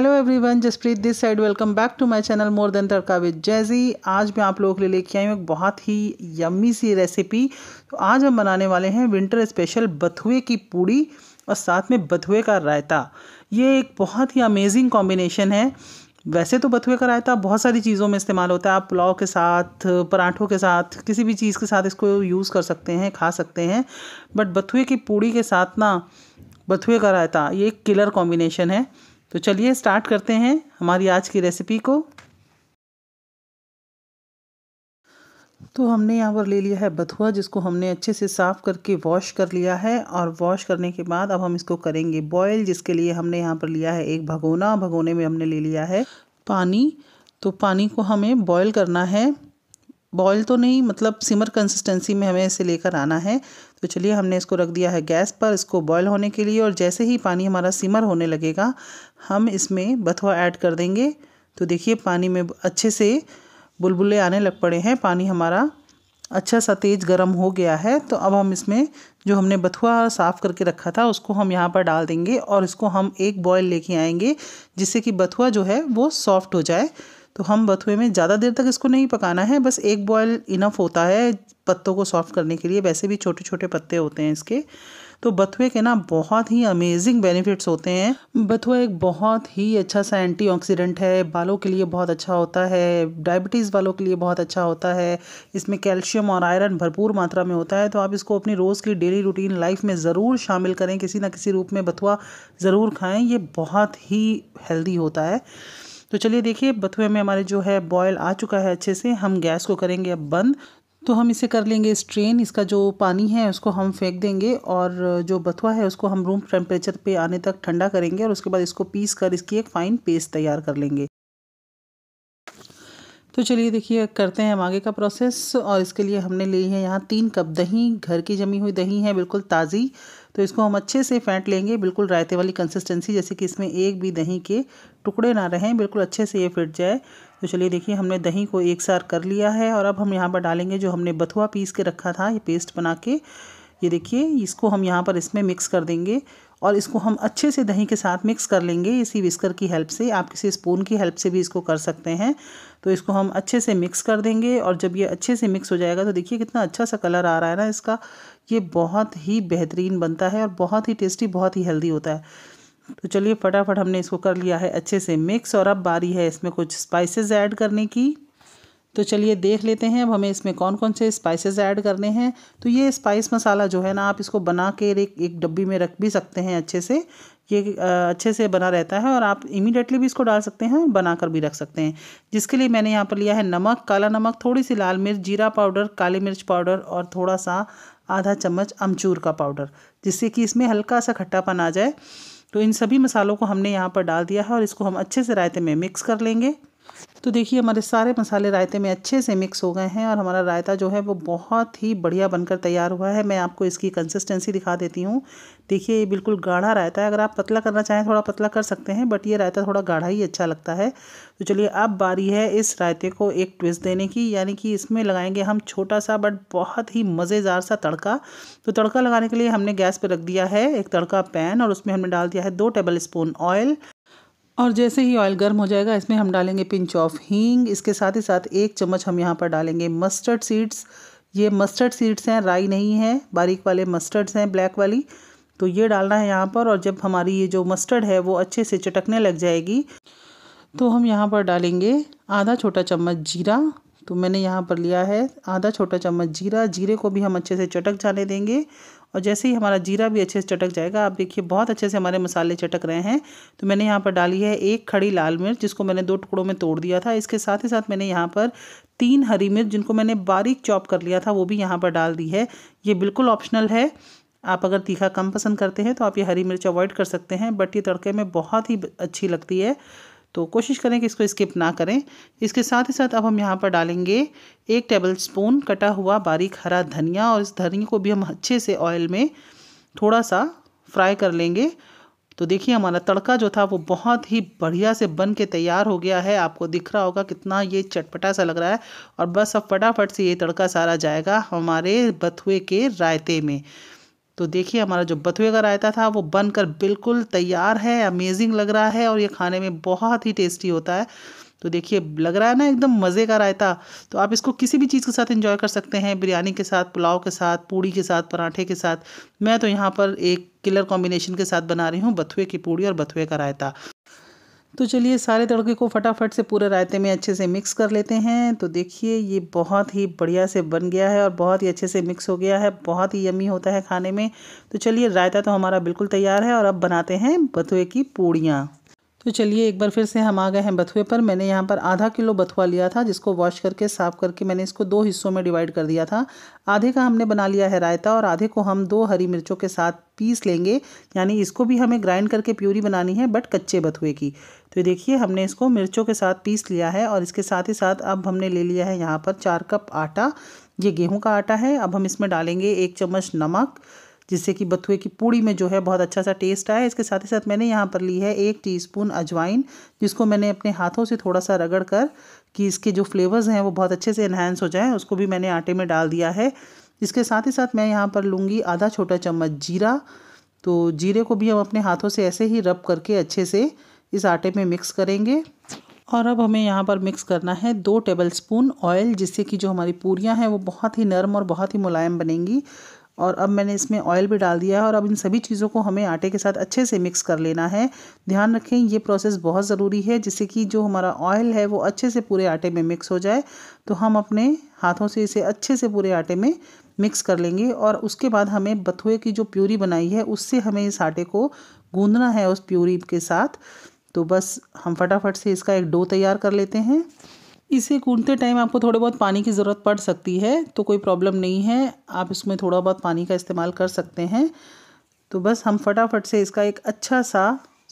hello everyone Jaspreet this side welcome back to my channel more than tadka with Jazzy आज मैं आप लोगों के लिए लेके आई हूँ एक बहुत ही यम्मी सी रेसिपी तो आज हम बनाने वाले हैं विंटर स्पेशल बथुए की पूड़ी और साथ में बथुए का रायता ये एक बहुत ही अमेजिंग कॉम्बिनेशन है वैसे तो बथुए का रायता बहुत सारी चीज़ों में इस्तेमाल होता है आप पुलाव के साथ पराठों के साथ किसी भी चीज़ के साथ इसको यूज़ कर सकते हैं खा सकते हैं बट बथुए की पूड़ी के साथ ना बथुए का रायता ये एक किलर कॉम्बिनेशन है तो चलिए स्टार्ट करते हैं हमारी आज की रेसिपी को तो हमने यहाँ पर ले लिया है बथुआ जिसको हमने अच्छे से साफ़ करके वॉश कर लिया है और वॉश करने के बाद अब हम इसको करेंगे बॉयल जिसके लिए हमने यहाँ पर लिया है एक भगोना भगोने में हमने ले लिया है पानी तो पानी को हमें बॉयल करना है बॉयल तो नहीं मतलब सिमर कंसिस्टेंसी में हमें इसे लेकर आना है तो चलिए हमने इसको रख दिया है गैस पर इसको बॉयल होने के लिए और जैसे ही पानी हमारा सिमर होने लगेगा हम इसमें बथुआ ऐड कर देंगे तो देखिए पानी में अच्छे से बुलबुले आने लग पड़े हैं पानी हमारा अच्छा सा तेज़ गर्म हो गया है तो अब हम इसमें जो हमने बथुआ साफ़ करके रखा था उसको हम यहाँ पर डाल देंगे और इसको हम एक बॉयल लेके आएंगे जिससे कि बथुआ जो है वो सॉफ्ट हो जाए तो हम बथुए में ज़्यादा देर तक इसको नहीं पकाना है बस एक बॉयल इनफ होता है पत्तों को सॉफ्ट करने के लिए वैसे भी छोटे छोटे पत्ते होते हैं इसके तो बथुए के ना बहुत ही अमेजिंग बेनिफिट्स होते हैं बथुआ एक बहुत ही अच्छा सा एंटी है बालों के लिए बहुत अच्छा होता है डायबिटीज़ वालों के लिए बहुत अच्छा होता है इसमें कैल्शियम और आयरन भरपूर मात्रा में होता है तो आप इसको अपनी रोज़ की डेली रूटीन लाइफ में ज़रूर शामिल करें किसी ना किसी रूप में बथुआ ज़रूर खाएँ ये बहुत ही हेल्दी होता है तो चलिए देखिए बथुए में हमारे जो है बॉयल आ चुका है अच्छे से हम गैस को करेंगे अब बंद तो हम इसे कर लेंगे स्ट्रेन इसका जो पानी है उसको हम फेंक देंगे और जो बथुआ है उसको हम रूम टेम्परेचर पे आने तक ठंडा करेंगे और उसके बाद इसको पीस कर इसकी एक फ़ाइन पेस्ट तैयार कर लेंगे तो चलिए देखिए करते हैं हम आगे का प्रोसेस और इसके लिए हमने ली है यहाँ तीन कप दही घर की जमी हुई दही है बिल्कुल ताज़ी तो इसको हम अच्छे से फेंट लेंगे बिल्कुल रायते वाली कंसिस्टेंसी जैसे कि इसमें एक भी दही के टुकड़े ना रहें बिल्कुल अच्छे से ये फिट जाए तो चलिए देखिए हमने दही को एक सार कर लिया है और अब हम यहाँ पर डालेंगे जो हमने बथुआ पीस के रखा था ये पेस्ट बना के ये देखिए इसको हम यहाँ पर इसमें मिक्स कर देंगे और इसको हम अच्छे से दही के साथ मिक्स कर लेंगे इसी विस्कर की हेल्प से आप किसी स्पून की हेल्प से भी इसको कर सकते हैं तो इसको हम अच्छे से मिक्स कर देंगे और जब ये अच्छे से मिक्स हो जाएगा तो देखिए कितना अच्छा सा कलर आ रहा है ना इसका ये बहुत ही बेहतरीन बनता है और बहुत ही टेस्टी बहुत ही हेल्दी होता है तो चलिए फटाफट हमने इसको कर लिया है अच्छे से मिक्स और अब बारी है इसमें कुछ स्पाइसेस ऐड करने की तो चलिए देख लेते हैं अब हमें इसमें कौन कौन से स्पाइसेस ऐड करने हैं तो ये स्पाइस मसाला जो है ना आप इसको बना के एक एक डब्बी में रख भी सकते हैं अच्छे से ये अच्छे से बना रहता है और आप इमीडिएटली भी इसको डाल सकते हैं बना कर भी रख सकते हैं जिसके लिए मैंने यहाँ पर लिया है नमक काला नमक थोड़ी सी लाल मिर्च जीरा पाउडर काली मिर्च पाउडर और थोड़ा सा आधा चम्मच अमचूर का पाउडर जिससे कि इसमें हल्का सा खट्टापन आ जाए तो इन सभी मसालों को हमने यहाँ पर डाल दिया है और इसको हम अच्छे से रायते में मिक्स कर लेंगे तो देखिए हमारे सारे मसाले रायते में अच्छे से मिक्स हो गए हैं और हमारा रायता जो है वो बहुत ही बढ़िया बनकर तैयार हुआ है मैं आपको इसकी कंसिस्टेंसी दिखा देती हूँ देखिए ये बिल्कुल गाढ़ा रायता है अगर आप पतला करना चाहें थोड़ा पतला कर सकते हैं बट ये रायता थोड़ा गाढ़ा ही अच्छा लगता है तो चलिए अब बारी है इस रायते को एक ट्विस्ट देने की यानी कि इसमें लगाएंगे हम छोटा सा बट बहुत ही मज़ेदार सा तड़का तो तड़का लगाने के लिए हमने गैस पर रख दिया है एक तड़का पैन और उसमें हमने डाल दिया है दो टेबल स्पून ऑयल और जैसे ही ऑयल गर्म हो जाएगा इसमें हम डालेंगे पिंच ऑफ हींग इसके साथ ही साथ एक चम्मच हम यहाँ पर डालेंगे मस्टर्ड सीड्स ये मस्टर्ड सीड्स हैं राई नहीं है बारीक वाले मस्टर्ड्स हैं ब्लैक वाली तो ये डालना है यहाँ पर और जब हमारी ये जो मस्टर्ड है वो अच्छे से चटकने लग जाएगी तो हम यहाँ पर डालेंगे आधा छोटा चम्मच जीरा तो मैंने यहाँ पर लिया है आधा छोटा चम्मच जीरा जीरे को भी हम अच्छे से चटक जाने देंगे और जैसे ही हमारा जीरा भी अच्छे से चटक जाएगा आप देखिए बहुत अच्छे से हमारे मसाले चटक रहे हैं तो मैंने यहाँ पर डाली है एक खड़ी लाल मिर्च जिसको मैंने दो टुकड़ों में तोड़ दिया था इसके साथ ही साथ मैंने यहाँ पर तीन हरी मिर्च जिनको मैंने बारीक चॉप कर लिया था वो भी यहाँ पर डाल दी है ये बिल्कुल ऑप्शनल है आप अगर तीखा कम पसंद करते हैं तो आप ये हरी मिर्च अवॉइड कर सकते हैं बट ये तड़के में बहुत ही अच्छी लगती है तो कोशिश करें कि इसको स्किप ना करें इसके साथ ही साथ अब हम यहाँ पर डालेंगे एक टेबल स्पून कटा हुआ बारीक हरा धनिया और इस धनिया को भी हम अच्छे से ऑयल में थोड़ा सा फ्राई कर लेंगे तो देखिए हमारा तड़का जो था वो बहुत ही बढ़िया से बन के तैयार हो गया है आपको दिख रहा होगा कितना ये चटपटा सा लग रहा है और बस अब फटाफट से ये तड़का सारा जाएगा हमारे बथुए के रायते में तो देखिए हमारा जो बथुए का रायता था वो बनकर बिल्कुल तैयार है अमेजिंग लग रहा है और ये खाने में बहुत ही टेस्टी होता है तो देखिए लग रहा है ना एकदम मज़े का रायता तो आप इसको किसी भी चीज़ के साथ इंजॉय कर सकते हैं बिरयानी के साथ पुलाव के साथ पूड़ी के साथ पराठे के साथ मैं तो यहाँ पर एक किलर कॉम्बिनेशन के साथ बना रही हूँ बथुए की पूड़ी और बथुए का रायता तो चलिए सारे तड़के को फटाफट से पूरे रायते में अच्छे से मिक्स कर लेते हैं तो देखिए ये बहुत ही बढ़िया से बन गया है और बहुत ही अच्छे से मिक्स हो गया है बहुत ही यमी होता है खाने में तो चलिए रायता तो हमारा बिल्कुल तैयार है और अब बनाते हैं बथुए की पूड़ियाँ तो चलिए एक बार फिर से हम आ गए हैं बथुए पर मैंने यहाँ पर आधा किलो बथुआ लिया था जिसको वॉश करके साफ़ करके मैंने इसको दो हिस्सों में डिवाइड कर दिया था आधे का हमने बना लिया है रायता और आधे को हम दो हरी मिर्चों के साथ पीस लेंगे यानी इसको भी हमें ग्राइंड करके प्यूरी बनानी है बट कच्चे बथुए की तो देखिए हमने इसको मिर्चों के साथ पीस लिया है और इसके साथ ही साथ अब हमने ले लिया है यहाँ पर चार कप आटा ये गेहूँ का आटा है अब हम इसमें डालेंगे एक चम्मच नमक जिससे कि बथुए की पूड़ी में जो है बहुत अच्छा सा टेस्ट आए इसके साथ ही साथ मैंने यहाँ पर ली है एक टीस्पून अजवाइन जिसको मैंने अपने हाथों से थोड़ा सा रगड़ कर कि इसके जो फ्लेवर्स हैं वो बहुत अच्छे से इन्हेंस हो जाएँ उसको भी मैंने आटे में डाल दिया है इसके साथ ही साथ मैं यहाँ पर लूँगी आधा छोटा चम्मच जीरा तो जीरे को भी हम अपने हाथों से ऐसे ही रब करके अच्छे से इस आटे में मिक्स करेंगे और अब हमें यहाँ पर मिक्स करना है दो टेबलस्पून ऑयल जिससे कि जो हमारी पूरियाँ हैं वो बहुत ही नरम और बहुत ही मुलायम बनेंगी और अब मैंने इसमें ऑयल भी डाल दिया है और अब इन सभी चीज़ों को हमें आटे के साथ अच्छे से मिक्स कर लेना है ध्यान रखें ये प्रोसेस बहुत ज़रूरी है जिससे कि जो हमारा ऑयल है वो अच्छे से पूरे आटे में मिक्स हो जाए तो हम अपने हाथों से इसे अच्छे से पूरे आटे में मिक्स कर लेंगे और उसके बाद हमें बथुए की जो प्यूरी बनाई है उससे हमें इस आटे को गूँधना है उस प्यूरी के साथ तो बस हम फटाफट से इसका एक डो तैयार कर लेते हैं इसे कूदते टाइम आपको थोड़े बहुत पानी की ज़रूरत पड़ सकती है तो कोई प्रॉब्लम नहीं है आप इसमें थोड़ा बहुत पानी का इस्तेमाल कर सकते हैं तो बस हम फटाफट से इसका एक अच्छा सा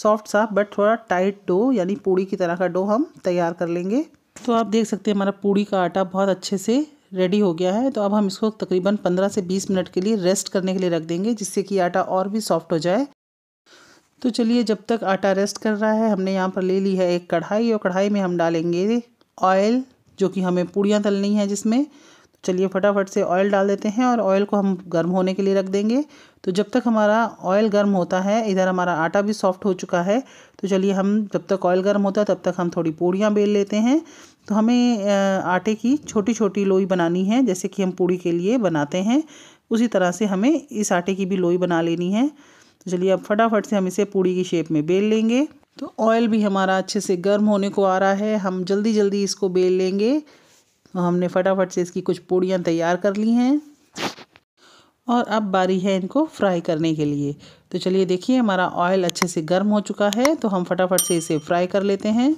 सॉफ्ट सा बट थोड़ा टाइट डो यानी पूड़ी की तरह का डो हम तैयार कर लेंगे तो आप देख सकते हैं हमारा पूड़ी का आटा बहुत अच्छे से रेडी हो गया है तो अब हम इसको तकरीबन पंद्रह से बीस मिनट के लिए रेस्ट करने के लिए रख देंगे जिससे कि आटा और भी सॉफ्ट हो जाए तो चलिए जब तक आटा रेस्ट कर रहा है हमने यहाँ पर ले ली है एक कढ़ाई और कढ़ाई में हम डालेंगे ऑयल जो कि हमें पूड़ियाँ तलनी है जिसमें तो चलिए फटाफट से ऑयल डाल देते हैं और ऑयल को हम गर्म होने के लिए रख देंगे तो जब तक हमारा ऑयल गर्म होता है इधर हमारा आटा भी सॉफ्ट हो चुका है तो चलिए हम जब तक ऑयल गर्म होता है तब तक हम थोड़ी पूड़ियाँ बेल लेते हैं तो हमें आटे की छोटी छोटी लोई बनानी है जैसे कि हम पूड़ी के लिए बनाते हैं उसी तरह से हमें इस आटे की भी लोई बना लेनी है तो चलिए अब फटाफट से हम इसे पूड़ी की शेप में बेल लेंगे तो ऑयल भी हमारा अच्छे से गर्म होने को आ रहा है हम जल्दी जल्दी इसको बेल लेंगे तो हमने फटाफट से इसकी कुछ पूड़ियाँ तैयार कर ली हैं और अब बारी है इनको फ्राई करने के लिए तो चलिए देखिए हमारा ऑयल अच्छे से गर्म हो चुका है तो हम फटाफट से इसे फ्राई कर लेते हैं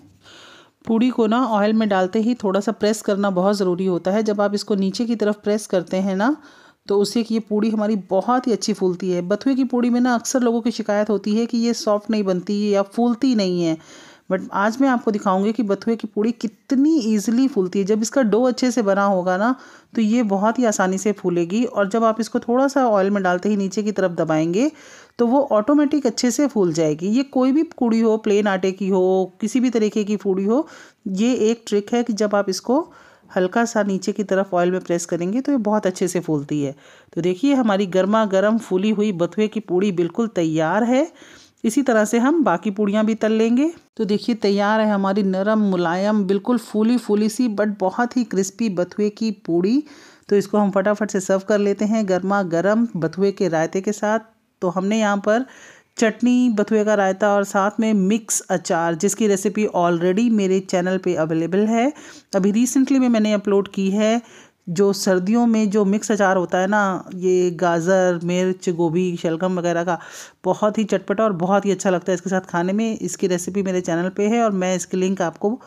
पूड़ी को ना ऑयल में डालते ही थोड़ा सा प्रेस करना बहुत ज़रूरी होता है जब आप इसको नीचे की तरफ प्रेस करते हैं ना तो उससे कि ये पूड़ी हमारी बहुत ही अच्छी फूलती है बथुए की पूड़ी में ना अक्सर लोगों की शिकायत होती है कि ये सॉफ्ट नहीं बनती या फूलती नहीं है बट आज मैं आपको दिखाऊंगी कि बथुए की पूड़ी कितनी ईजिली फूलती है जब इसका डो अच्छे से बना होगा ना तो ये बहुत ही आसानी से फूलेगी और जब आप इसको थोड़ा सा ऑयल में डालते ही नीचे की तरफ दबाएंगे तो वो ऑटोमेटिक अच्छे से फूल जाएगी ये कोई भी पूड़ी हो प्लेन आटे की हो किसी भी तरीके की पूड़ी हो ये एक ट्रिक है कि जब आप इसको हल्का सा नीचे की तरफ ऑयल में प्रेस करेंगे तो ये बहुत अच्छे से फूलती है तो देखिए हमारी गर्मा गर्म फूली हुई बथुए की पूड़ी बिल्कुल तैयार है इसी तरह से हम बाकी पूड़ियाँ भी तल लेंगे तो देखिए तैयार है हमारी नरम मुलायम बिल्कुल फूली फूली सी बट बहुत ही क्रिस्पी बथुए की पूड़ी तो इसको हम फटाफट से सर्व कर लेते हैं गर्मा गर्म बथुए के रायते के साथ तो हमने यहाँ पर चटनी बथुए का रायता और साथ में मिक्स अचार जिसकी रेसिपी ऑलरेडी मेरे चैनल पे अवेलेबल है अभी रिसेंटली में मैंने अपलोड की है जो सर्दियों में जो मिक्स अचार होता है ना ये गाजर मिर्च गोभी शलगम वगैरह का बहुत ही चटपटा और बहुत ही अच्छा लगता है इसके साथ खाने में इसकी रेसिपी मेरे चैनल पे है और मैं इसकी लिंक आपको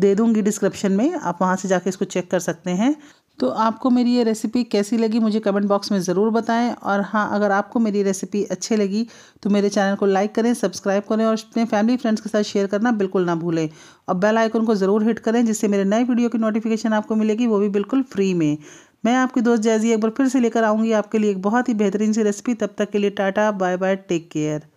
दे दूँगी डिस्क्रिप्शन में आप वहाँ से जाके इसको चेक कर सकते हैं तो आपको मेरी ये रेसिपी कैसी लगी मुझे कमेंट बॉक्स में ज़रूर बताएं और हाँ अगर आपको मेरी रेसिपी अच्छी लगी तो मेरे चैनल को लाइक करें सब्सक्राइब करें और अपने फैमिली फ्रेंड्स के साथ शेयर करना बिल्कुल ना भूलें और बेल आइकन को ज़रूर हिट करें जिससे मेरे नए वीडियो की नोटिफिकेशन आपको मिलेगी वो भी बिल्कुल फ्री में मैं आपकी दोस्त जैजी एक बार फिर से लेकर आऊँगी आपके लिए एक बहुत ही बेहतरीन सी रेसिपी तब तक के लिए tata bye bye take care